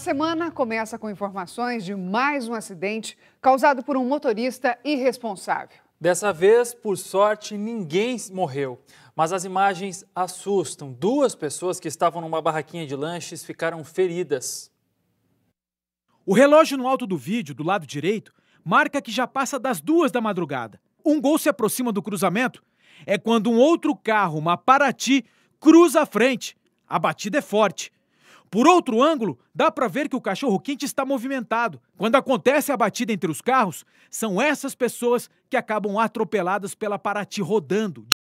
A semana começa com informações de mais um acidente causado por um motorista irresponsável. Dessa vez, por sorte, ninguém morreu. Mas as imagens assustam. Duas pessoas que estavam numa barraquinha de lanches ficaram feridas. O relógio no alto do vídeo, do lado direito, marca que já passa das duas da madrugada. Um gol se aproxima do cruzamento. É quando um outro carro, uma Parati, cruza a frente. A batida é forte. Por outro ângulo, dá para ver que o cachorro-quente está movimentado. Quando acontece a batida entre os carros, são essas pessoas que acabam atropeladas pela Paraty rodando.